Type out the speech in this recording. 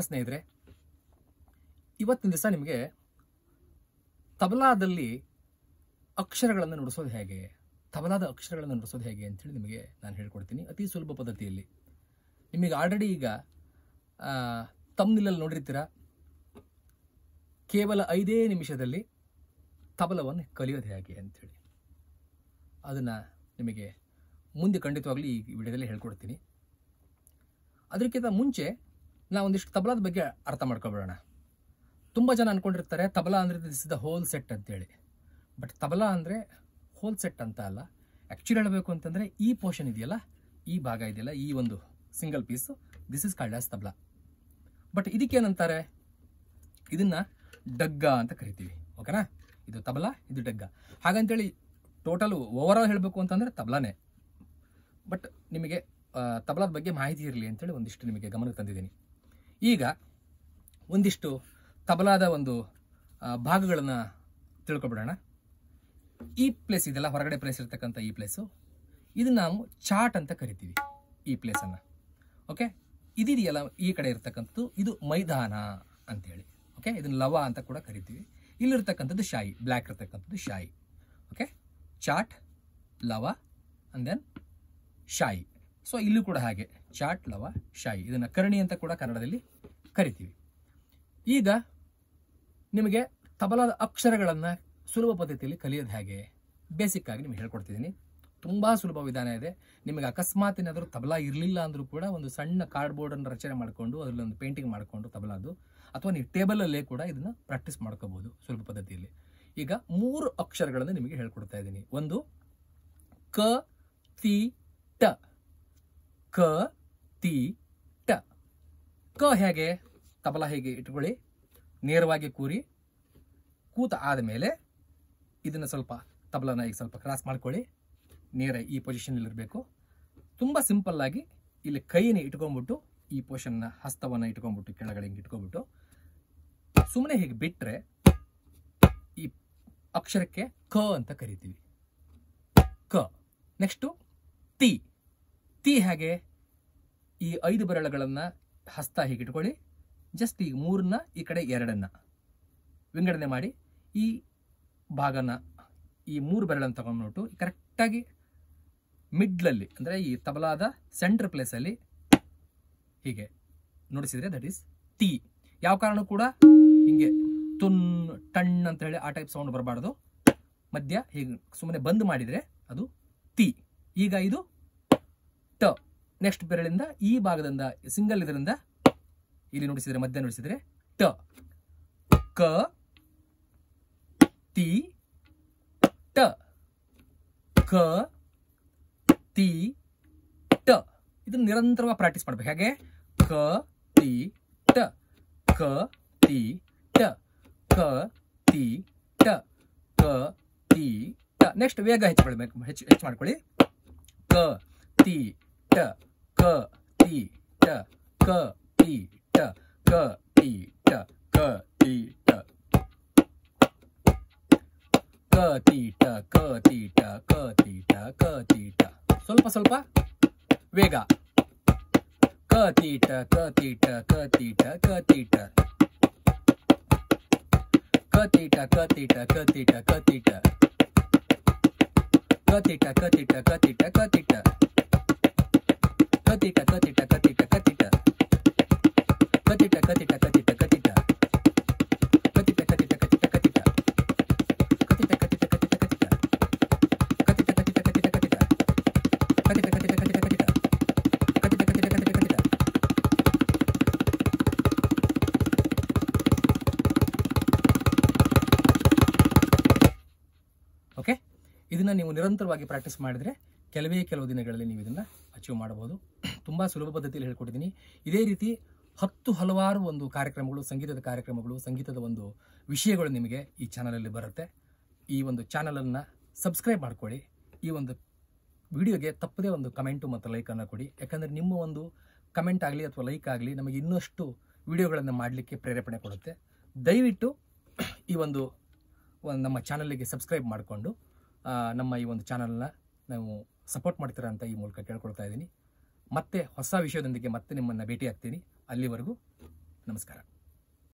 ನಮಸ್ಕಾರ ಸ್ನೇಹಿತರೆ ಇವತ್ತಿನ ದಿವಸ ನಿಮಗೆ ತಬಲಾದಲ್ಲಿ ಅಕ್ಷರಗಳನ್ನು ನುಡಿಸೋದು ಹೇಗೆ ತಬಲಾದ ಅಕ್ಷರಗಳನ್ನು ನುಡಿಸೋದು ಹೇಗೆ ಅಂತೇಳಿ ನಿಮಗೆ ನಾನು ಹೇಳ್ಕೊಡ್ತೀನಿ ಅತಿ ಸುಲಭ ಪದ್ಧತಿಯಲ್ಲಿ ನಿಮಗೆ ಆಲ್ರೆಡಿ ಈಗ ತಮ್ಮನಿಲಲ್ಲಿ ನೋಡಿರ್ತೀರ ಕೇವಲ ಐದೇ ನಿಮಿಷದಲ್ಲಿ ತಬಲವನ್ನು ಕಲಿಯೋದು ಹೇಗೆ ಅಂಥೇಳಿ ಅದನ್ನು ನಿಮಗೆ ಮುಂದೆ ಖಂಡಿತವಾಗಲಿ ಈ ವಿಡಿಯೋದಲ್ಲಿ ಹೇಳ್ಕೊಡ್ತೀನಿ ಅದಕ್ಕಿಂತ ಮುಂಚೆ ನಾವು ಒಂದಿಷ್ಟು ತಬಲಾದ ಬಗ್ಗೆ ಅರ್ಥ ಮಾಡ್ಕೊಬಿಡೋಣ ತುಂಬ ಜನ ಅಂದ್ಕೊಂಡಿರ್ತಾರೆ ತಬಲಾ ಅಂದರೆ this is the whole set ಅಂತೇಳಿ ಬಟ್ ತಬಲಾ ಅಂದರೆ ಹೋಲ್ ಸೆಟ್ ಅಂತ ಅಲ್ಲ ಆ್ಯಕ್ಚುಲಿ ಹೇಳಬೇಕು ಅಂತಂದರೆ ಈ ಪೋರ್ಷನ್ ಇದೆಯಲ್ಲ ಈ ಭಾಗ ಇದೆಯಲ್ಲ ಈ ಒಂದು single piece this is called as tabla but ಇದಕ್ಕೇನಂತಾರೆ ಇದನ್ನು ಡಗ್ಗ ಅಂತ ಕರಿತೀವಿ ಓಕೆನಾ ಇದು ತಬಲಾ ಇದು ಡಗ್ಗ ಹಾಗಂತೇಳಿ ಟೋಟಲು ಓವರ್ ಆಲ್ ಹೇಳಬೇಕು ಅಂತಂದರೆ ತಬಲಾನೇ ಬಟ್ ನಿಮಗೆ ತಬಲಾದ ಬಗ್ಗೆ ಮಾಹಿತಿ ಇರಲಿ ಅಂತೇಳಿ ಒಂದಿಷ್ಟು ನಿಮಗೆ ಗಮನಕ್ಕೆ ತಂದಿದ್ದೀನಿ ಈಗ ಒಂದಿಷ್ಟು ತಬಲಾದ ಒಂದು ಭಾಗಗಳನ್ನು ತಿಳ್ಕೊಬಿಡೋಣ ಈ ಪ್ಲೇಸ್ ಇದೆಲ್ಲ ಹೊರಗಡೆ ಪ್ಲೇಸ್ ಇರ್ತಕ್ಕಂಥ ಈ ಪ್ಲೇಸು ಇದನ್ನ ನಾವು ಚಾಟ್ ಅಂತ ಕರಿತೀವಿ ಈ ಪ್ಲೇಸನ್ನು ಓಕೆ ಇದಿದೆಯಲ್ಲ ಈ ಕಡೆ ಇರ್ತಕ್ಕಂಥದ್ದು ಇದು ಮೈದಾನ ಅಂತೇಳಿ ಓಕೆ ಇದನ್ನು ಲವ ಅಂತ ಕೂಡ ಕರಿತೀವಿ ಇಲ್ಲಿರ್ತಕ್ಕಂಥದ್ದು ಶಾಯಿ ಬ್ಲ್ಯಾಕ್ ಇರ್ತಕ್ಕಂಥದ್ದು ಶಾಯಿ ಓಕೆ ಚಾಟ್ ಲವ ಅಂಡ್ ದೆನ್ ಶಾಯಿ ಸೊ ಇಲ್ಲೂ ಕೂಡ ಹಾಗೆ ಚಾಟ್ ಲವ ಶಾಯಿ ಇದನ್ನು ಕರ್ಣಿ ಅಂತ ಕೂಡ ಕನ್ನಡದಲ್ಲಿ ಕರಿತೀವಿ ಈಗ ನಿಮಗೆ ತಬಲಾದ ಅಕ್ಷರಗಳನ್ನು ಸುಲಭ ಪದ್ಧತಿಯಲ್ಲಿ ಕಲಿಯೋದು ಹೇಗೆ ಬೇಸಿಕ್ಕಾಗಿ ನಿಮಗೆ ಹೇಳ್ಕೊಡ್ತಿದ್ದೀನಿ ತುಂಬ ಸುಲಭ ವಿಧಾನ ಇದೆ ನಿಮಗೆ ಅಕಸ್ಮಾತ್ ಏನಾದರೂ ತಬಲಾ ಇರಲಿಲ್ಲ ಅಂದರೂ ಕೂಡ ಒಂದು ಸಣ್ಣ ಕಾರ್ಡ್ ಕಾರ್ಡ್ಬೋರ್ಡನ್ನು ರಚನೆ ಮಾಡಿಕೊಂಡು ಅದರಲ್ಲಿ ಒಂದು ಪೇಂಟಿಂಗ್ ಮಾಡಿಕೊಂಡು ತಬಲಾದು ಅಥವಾ ನೀವು ಟೇಬಲಲ್ಲೇ ಕೂಡ ಇದನ್ನು ಪ್ರಾಕ್ಟೀಸ್ ಮಾಡ್ಕೋಬೋದು ಸುಲಭ ಪದ್ಧತಿಯಲ್ಲಿ ಈಗ ಮೂರು ಅಕ್ಷರಗಳನ್ನು ನಿಮಗೆ ಹೇಳ್ಕೊಡ್ತಾ ಇದ್ದೀನಿ ಒಂದು ಕ ತಿ ಟ ಕ ತಿ ಟ ಕ ಹೇಗೆ ತಬಲ ಹೇಗೆ ಇಟ್ಕೊಳ್ಳಿ ನೇರವಾಗಿ ಕೂರಿ ಕೂತ ಆದಮೇಲೆ ಇದನ್ನು ಸ್ವಲ್ಪ ತಬಲನ ಈಗ ಸ್ವಲ್ಪ ಕ್ರಾಸ್ ಮಾಡ್ಕೊಳ್ಳಿ ನೇರ ಈ ಪೊಸಿಷನಲ್ಲಿರಬೇಕು ತುಂಬ ಸಿಂಪಲ್ಲಾಗಿ ಇಲ್ಲಿ ಕೈನೇ ಇಟ್ಕೊಂಡ್ಬಿಟ್ಟು ಈ ಪೋಷನ್ನ ಹಸ್ತವನ್ನು ಇಟ್ಕೊಂಡ್ಬಿಟ್ಟು ಕೆಳಗಡೆ ಹಿಂಗೆ ಇಟ್ಕೊಂಡ್ಬಿಟ್ಟು ಸುಮ್ಮನೆ ಹೀಗೆ ಬಿಟ್ಟರೆ ಈ ಅಕ್ಷರಕ್ಕೆ ಕ ಅಂತ ಕರಿತೀವಿ ಕ ನೆಕ್ಸ್ಟು ತಿ ತಿ ಹೇಗೆ ಈ ಐದು ಬೆರಳುಗಳನ್ನು ಹಸ್ತ ಹೀಗಿಟ್ಕೊಳ್ಳಿ ಜಸ್ಟ್ ಈ ಮೂರನ್ನ ಈ ಕಡೆ ಎರಡನ್ನು ವಿಂಗಡಣೆ ಮಾಡಿ ಈ ಭಾಗನ ಈ ಮೂರು ಬೆರಳನ್ನು ತಗೊಂಡ್ಬಿಟ್ಟು ಕರೆಕ್ಟಾಗಿ ಮಿಡ್ಲಲ್ಲಿ ಅಂದರೆ ಈ ತಬಲಾದ ಸೆಂಟ್ರ್ ಪ್ಲೇಸಲ್ಲಿ ಹೀಗೆ ನುಡಿಸಿದರೆ ದಟ್ ಈಸ್ ಟಿ ಯಾವ ಕಾರಣ ಕೂಡ ಹಿಂಗೆ ತುನ್ ಟಣ್ ಅಂತ ಹೇಳಿ ಆ ಟೈಪ್ ಸೌಂಡ್ ಬರಬಾರ್ದು ಮಧ್ಯ ಹೀಗೆ ಸುಮ್ಮನೆ ಬಂದ್ ಮಾಡಿದರೆ ಅದು ತಿ ಈಗ ಇದು ಟ ನೆಕ್ಸ್ಟ್ ಬೆರಳಿಂದ ಈ ಭಾಗದಿಂದ ಸಿಂಗಲ್ ಇದರಿಂದ ಇಲ್ಲಿ ನುಡಿಸಿದರೆ ಮಧ್ಯ ನುಡಿಸಿದರೆ ಟ ಕ ತಿ ಟ ಕ ತಿ ಟ ಇದನ್ನು ನಿರಂತರವಾಗಿ ಪ್ರಾಕ್ಟೀಸ್ ಮಾಡಬೇಕು ಹಾಗೆ ಕ ತಿ ಟ ಕ ತಿ ಟ ಕ ತಿ ಟ ಕ ತಿ ಟ ನೆಕ್ಸ್ಟ್ ವೇಗ ಹೆಚ್ಚು ಹೆಚ್ಚು ಹೆಚ್ಚು ಮಾಡ್ಕೊಳ್ಳಿ ಕ ತಿ ಟ 个地的个地的个地的个地的个地的个地的个地的个地的，ಸ್ವಲ್ಪ ಸ್ವಲ್ಪ ವೇಗ ಕ ತೀಟ ಕ ತೀಟ ಕ ತೀಟ ಕ ತೀಟ ಕ ತೀಟ ಕ ತೀಟ ಕ ತೀಟ ಕ ತೀಟ ಕ ತೀಟ ಕ ತೀಟ ಕ ತೀಟ ಕ ತೀಟ ಕತಿಟ ಕತಿಟ ಕತಿಟ ಕತಿಟ ಕತಿಟ ನೀವು ನಿರಂತರವಾಗಿ ಪ್ರಾಕ್ಟೀಸ್ ಮಾಡಿದ್ರೆ ಕೆಲವೇ ಕೆಲವು ದಿನಗಳಲ್ಲಿ ನೀವು ಇದನ್ನ ಅಚೀವ್ ಮಾಡ್ಬೋದು ತುಂಬ ಸುಲಭ ಪದ್ಧತಿಯಲ್ಲಿ ಹೇಳ್ಕೊಟ್ಟಿದ್ದೀನಿ ಇದೇ ರೀತಿ ಹತ್ತು ಹಲವಾರು ಒಂದು ಕಾರ್ಯಕ್ರಮಗಳು ಸಂಗೀತದ ಕಾರ್ಯಕ್ರಮಗಳು ಸಂಗೀತದ ಒಂದು ವಿಷಯಗಳು ನಿಮಗೆ ಈ ಚಾನಲಲ್ಲಿ ಬರುತ್ತೆ ಈ ಒಂದು ಚಾನಲನ್ನು ಸಬ್ಸ್ಕ್ರೈಬ್ ಮಾಡ್ಕೊಳ್ಳಿ ಈ ಒಂದು ವಿಡಿಯೋಗೆ ತಪ್ಪದೇ ಒಂದು ಕಮೆಂಟು ಮತ್ತು ಲೈಕನ್ನು ಕೊಡಿ ಯಾಕಂದರೆ ನಿಮ್ಮ ಒಂದು ಕಮೆಂಟ್ ಆಗಲಿ ಅಥವಾ ಲೈಕ್ ಆಗಲಿ ನಮಗೆ ಇನ್ನಷ್ಟು ವಿಡಿಯೋಗಳನ್ನು ಮಾಡಲಿಕ್ಕೆ ಪ್ರೇರೇಪಣೆ ಕೊಡುತ್ತೆ ದಯವಿಟ್ಟು ಈ ಒಂದು ನಮ್ಮ ಚಾನಲಿಗೆ ಸಬ್ಸ್ಕ್ರೈಬ್ ಮಾಡಿಕೊಂಡು ನಮ್ಮ ಈ ಒಂದು ಚಾನಲನ್ನ ನಾವು ಸಪೋರ್ಟ್ ಮಾಡ್ತೀರಾ ಅಂತ ಈ ಮೂಲಕ ಕೇಳ್ಕೊಳ್ತಾ ಇದ್ದೀನಿ ಮತ್ತೆ ಹೊಸ ವಿಷಯದೊಂದಿಗೆ ಮತ್ತೆ ನಿಮ್ಮನ್ನು ಭೇಟಿ ಅಲ್ಲಿವರೆಗೂ ನಮಸ್ಕಾರ